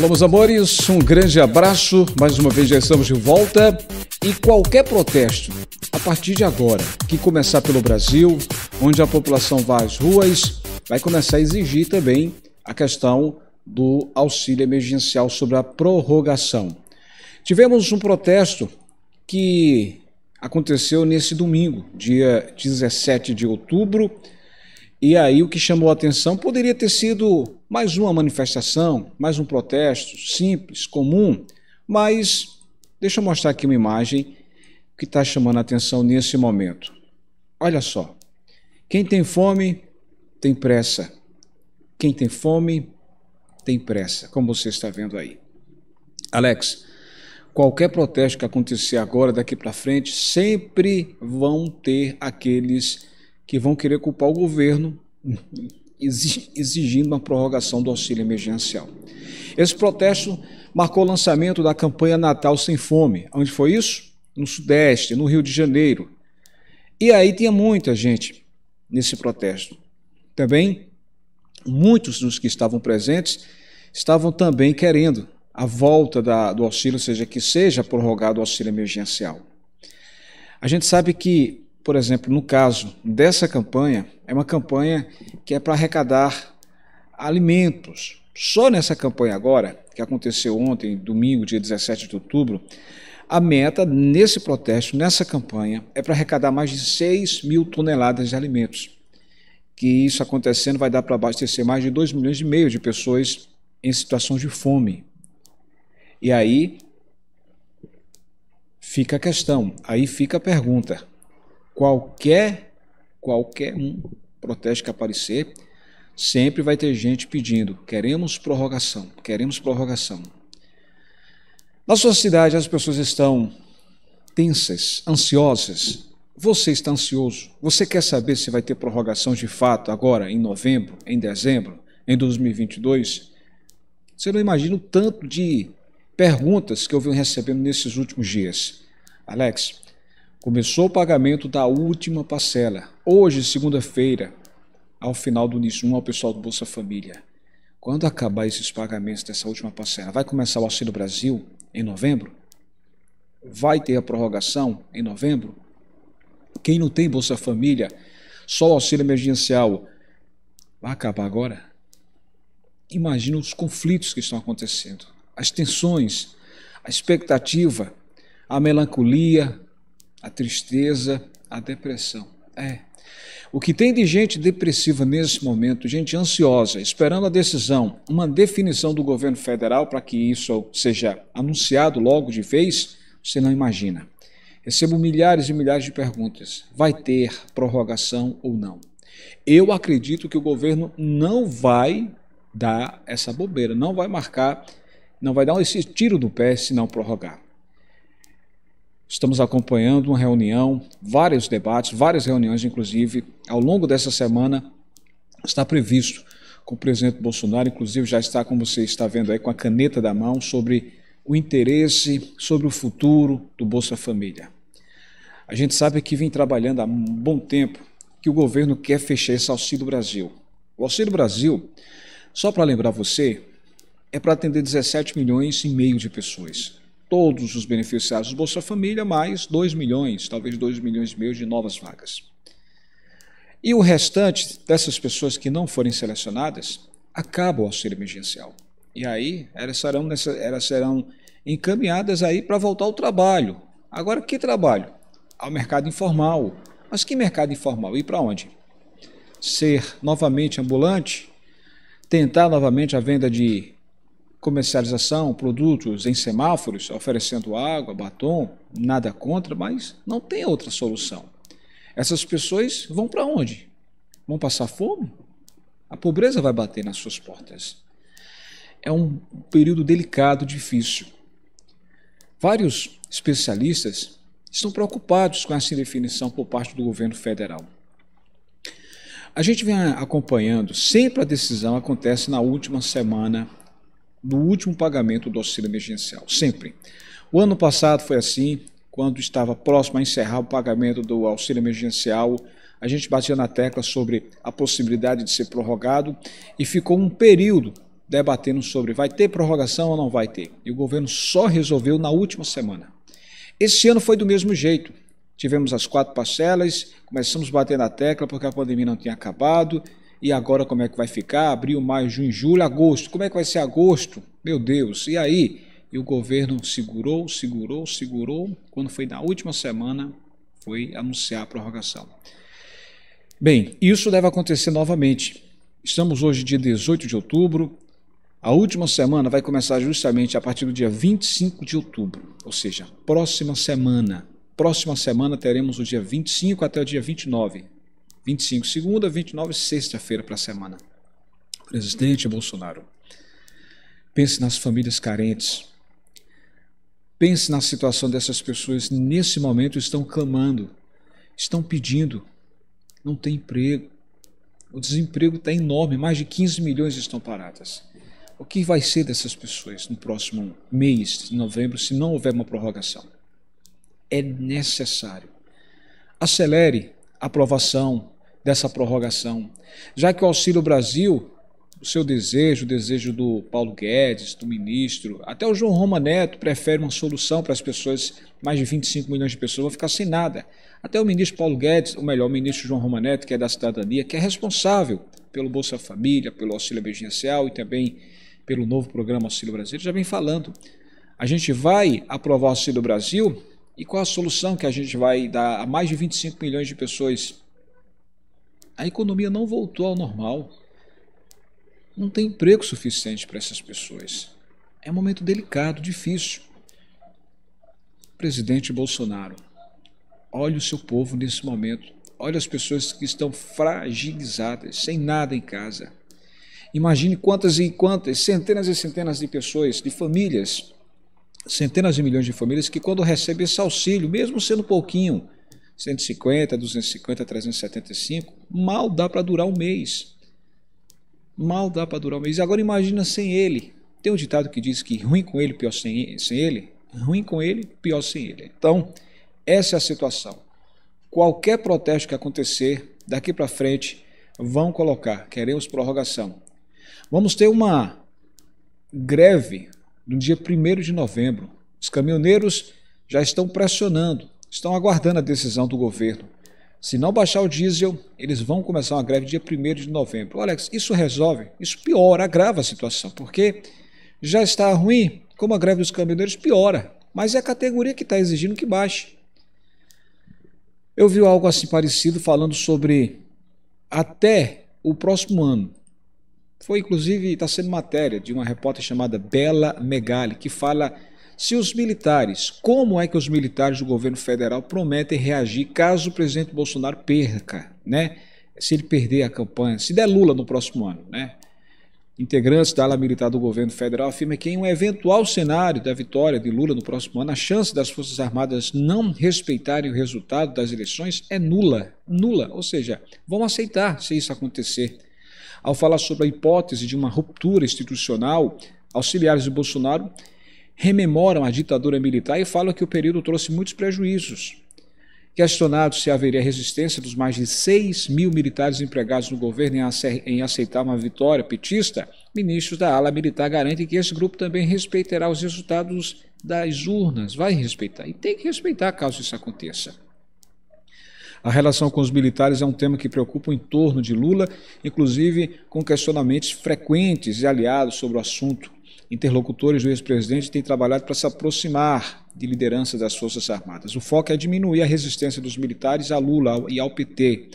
Alô, meus amores, um grande abraço. Mais uma vez já estamos de volta. E qualquer protesto, a partir de agora, que começar pelo Brasil, onde a população vai às ruas, vai começar a exigir também a questão do auxílio emergencial sobre a prorrogação. Tivemos um protesto que aconteceu nesse domingo, dia 17 de outubro, e aí o que chamou a atenção poderia ter sido mais uma manifestação, mais um protesto simples, comum, mas deixa eu mostrar aqui uma imagem que está chamando a atenção nesse momento. Olha só, quem tem fome tem pressa. Quem tem fome tem pressa, como você está vendo aí. Alex, qualquer protesto que acontecer agora, daqui para frente, sempre vão ter aqueles que vão querer culpar o governo exigindo uma prorrogação do auxílio emergencial. Esse protesto marcou o lançamento da campanha Natal Sem Fome. Onde foi isso? No Sudeste, no Rio de Janeiro. E aí tinha muita gente nesse protesto. Também muitos dos que estavam presentes estavam também querendo a volta da, do auxílio, seja que seja prorrogado o auxílio emergencial. A gente sabe que por exemplo, no caso dessa campanha, é uma campanha que é para arrecadar alimentos. Só nessa campanha agora, que aconteceu ontem, domingo, dia 17 de outubro, a meta nesse protesto, nessa campanha, é para arrecadar mais de 6 mil toneladas de alimentos. Que isso acontecendo vai dar para abastecer mais de 2 milhões e meio de pessoas em situação de fome. E aí fica a questão, aí fica a pergunta qualquer, qualquer um protesto que aparecer, sempre vai ter gente pedindo: queremos prorrogação, queremos prorrogação. Na sua cidade as pessoas estão tensas, ansiosas. Você está ansioso? Você quer saber se vai ter prorrogação de fato agora, em novembro, em dezembro, em 2022? Você não imagina o tanto de perguntas que eu venho recebendo nesses últimos dias. Alex, Começou o pagamento da última parcela. Hoje, segunda-feira, ao final do NIS1, ao é pessoal do Bolsa Família. Quando acabar esses pagamentos dessa última parcela, vai começar o Auxílio Brasil em novembro? Vai ter a prorrogação em novembro? Quem não tem Bolsa Família, só o auxílio emergencial, vai acabar agora? Imagina os conflitos que estão acontecendo, as tensões, a expectativa, a melancolia, a tristeza, a depressão. É. O que tem de gente depressiva nesse momento, gente ansiosa, esperando a decisão, uma definição do governo federal para que isso seja anunciado logo de vez, você não imagina. Recebo milhares e milhares de perguntas: vai ter prorrogação ou não? Eu acredito que o governo não vai dar essa bobeira, não vai marcar, não vai dar esse tiro do pé se não prorrogar. Estamos acompanhando uma reunião, vários debates, várias reuniões, inclusive, ao longo dessa semana está previsto com o presidente Bolsonaro, inclusive já está, como você está vendo aí, com a caneta da mão, sobre o interesse, sobre o futuro do Bolsa Família. A gente sabe que vem trabalhando há um bom tempo que o governo quer fechar esse Auxílio Brasil. O Auxílio Brasil, só para lembrar você, é para atender 17 milhões e meio de pessoas todos os beneficiários do Bolsa Família, mais 2 milhões, talvez 2 milhões e meio de novas vagas. E o restante dessas pessoas que não forem selecionadas acaba o auxílio emergencial. E aí elas serão, elas serão encaminhadas aí para voltar ao trabalho. Agora, que trabalho? Ao mercado informal. Mas que mercado informal? E para onde? Ser novamente ambulante? Tentar novamente a venda de comercialização, produtos em semáforos, oferecendo água, batom, nada contra, mas não tem outra solução. Essas pessoas vão para onde? Vão passar fome? A pobreza vai bater nas suas portas. É um período delicado, difícil. Vários especialistas estão preocupados com essa indefinição por parte do governo federal. A gente vem acompanhando, sempre a decisão acontece na última semana no último pagamento do auxílio emergencial, sempre. O ano passado foi assim, quando estava próximo a encerrar o pagamento do auxílio emergencial, a gente batia na tecla sobre a possibilidade de ser prorrogado e ficou um período debatendo sobre vai ter prorrogação ou não vai ter. E o governo só resolveu na última semana. Esse ano foi do mesmo jeito. Tivemos as quatro parcelas, começamos a bater na tecla porque a pandemia não tinha acabado e agora como é que vai ficar? Abril, maio, junho, julho, agosto. Como é que vai ser agosto? Meu Deus. E aí? E o governo segurou, segurou, segurou. Quando foi na última semana, foi anunciar a prorrogação. Bem, isso deve acontecer novamente. Estamos hoje dia 18 de outubro. A última semana vai começar justamente a partir do dia 25 de outubro, ou seja, próxima semana. Próxima semana teremos o dia 25 até o dia 29. 25 segunda, 29 sexta-feira para a semana. Presidente Bolsonaro, pense nas famílias carentes. Pense na situação dessas pessoas que nesse momento estão clamando, estão pedindo, não tem emprego. O desemprego está enorme, mais de 15 milhões estão paradas. O que vai ser dessas pessoas no próximo mês de novembro se não houver uma prorrogação? É necessário. Acelere aprovação dessa prorrogação. Já que o Auxílio Brasil, o seu desejo, o desejo do Paulo Guedes, do ministro, até o João Roma Neto prefere uma solução para as pessoas, mais de 25 milhões de pessoas vão ficar sem nada. Até o ministro Paulo Guedes, ou melhor, o ministro João Roma Neto, que é da cidadania, que é responsável pelo Bolsa Família, pelo auxílio emergencial e também pelo novo programa Auxílio Brasil, já vem falando. A gente vai aprovar o Auxílio Brasil e qual a solução que a gente vai dar a mais de 25 milhões de pessoas? A economia não voltou ao normal. Não tem emprego suficiente para essas pessoas. É um momento delicado, difícil. Presidente Bolsonaro, olhe o seu povo nesse momento. Olhe as pessoas que estão fragilizadas, sem nada em casa. Imagine quantas e quantas, centenas e centenas de pessoas, de famílias, centenas de milhões de famílias que, quando recebem esse auxílio, mesmo sendo pouquinho, 150, 250, 375, mal dá para durar um mês. Mal dá para durar um mês. Agora imagina sem ele. Tem um ditado que diz que ruim com ele, pior sem ele. Ruim com ele, pior sem ele. Então, essa é a situação. Qualquer protesto que acontecer daqui para frente, vão colocar, queremos prorrogação. Vamos ter uma greve no dia 1 de novembro. Os caminhoneiros já estão pressionando, estão aguardando a decisão do governo. Se não baixar o diesel, eles vão começar uma greve dia 1 de novembro. Alex, isso resolve, isso piora, agrava a situação, porque já está ruim, como a greve dos caminhoneiros piora, mas é a categoria que está exigindo que baixe. Eu vi algo assim parecido falando sobre até o próximo ano. Foi inclusive, está sendo matéria de uma repórter chamada Bela Megali, que fala se os militares, como é que os militares do governo federal prometem reagir caso o presidente Bolsonaro perca, né? Se ele perder a campanha, se der Lula no próximo ano, né? Integrantes da ala militar do governo federal afirma que em um eventual cenário da vitória de Lula no próximo ano, a chance das Forças Armadas não respeitarem o resultado das eleições é nula, nula, ou seja, vão aceitar se isso acontecer. Ao falar sobre a hipótese de uma ruptura institucional, auxiliares de Bolsonaro rememoram a ditadura militar e falam que o período trouxe muitos prejuízos. Questionado se haveria resistência dos mais de 6 mil militares empregados no governo em aceitar uma vitória petista, ministros da ala militar garantem que esse grupo também respeitará os resultados das urnas. Vai respeitar. E tem que respeitar caso isso aconteça. A relação com os militares é um tema que preocupa o entorno de Lula, inclusive com questionamentos frequentes e aliados sobre o assunto. Interlocutores do ex-presidente têm trabalhado para se aproximar de lideranças das Forças Armadas. O foco é diminuir a resistência dos militares a Lula e ao PT.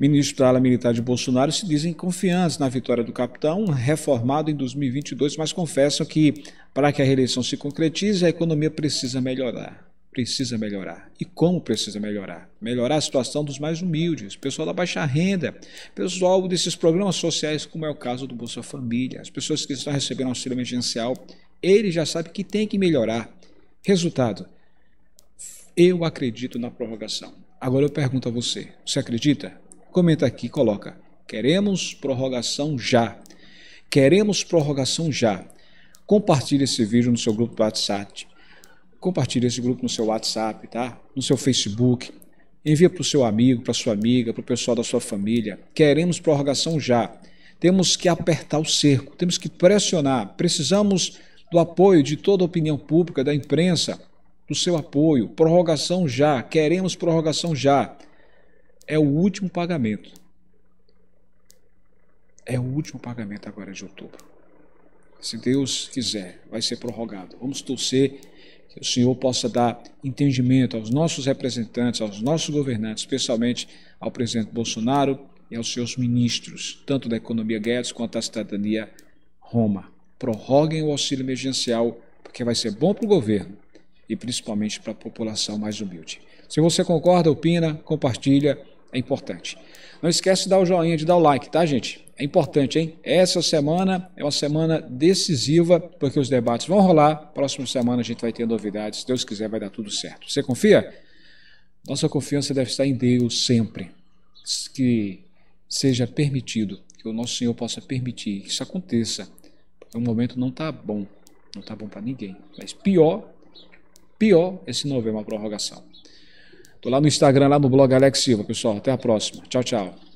Ministro da ala militar de Bolsonaro se dizem confiantes na vitória do capitão, reformado em 2022, mas confessam que, para que a reeleição se concretize, a economia precisa melhorar precisa melhorar. E como precisa melhorar? Melhorar a situação dos mais humildes, pessoal da baixa renda, pessoal desses programas sociais, como é o caso do Bolsa Família, as pessoas que estão recebendo auxílio emergencial, ele já sabe que tem que melhorar. Resultado, eu acredito na prorrogação. Agora eu pergunto a você, você acredita? Comenta aqui, coloca. Queremos prorrogação já. Queremos prorrogação já. Compartilhe esse vídeo no seu grupo do WhatsApp compartilhe esse grupo no seu WhatsApp, tá? No seu Facebook. Envia para o seu amigo, para sua amiga, para o pessoal da sua família. Queremos prorrogação já. Temos que apertar o cerco, temos que pressionar. Precisamos do apoio de toda a opinião pública, da imprensa, do seu apoio. Prorrogação já, queremos prorrogação já. É o último pagamento. É o último pagamento agora de outubro se Deus quiser, vai ser prorrogado. Vamos torcer que o Senhor possa dar entendimento aos nossos representantes, aos nossos governantes, especialmente ao presidente Bolsonaro e aos seus ministros, tanto da economia Guedes quanto da cidadania Roma. Prorroguem o auxílio emergencial, porque vai ser bom para o governo e principalmente para a população mais humilde. Se você concorda, opina, compartilha é importante. Não esquece de dar o joinha, de dar o like, tá, gente? É importante, hein? Essa semana é uma semana decisiva, porque os debates vão rolar. Próxima semana a gente vai ter novidades. Se Deus quiser, vai dar tudo certo. Você confia? Nossa confiança deve estar em Deus sempre. Que seja permitido, que o nosso Senhor possa permitir que isso aconteça. Porque o momento não está bom. Não está bom para ninguém. Mas pior, pior é se não houver uma prorrogação. Estou lá no Instagram, lá no blog Alex Silva, pessoal. Até a próxima. Tchau, tchau.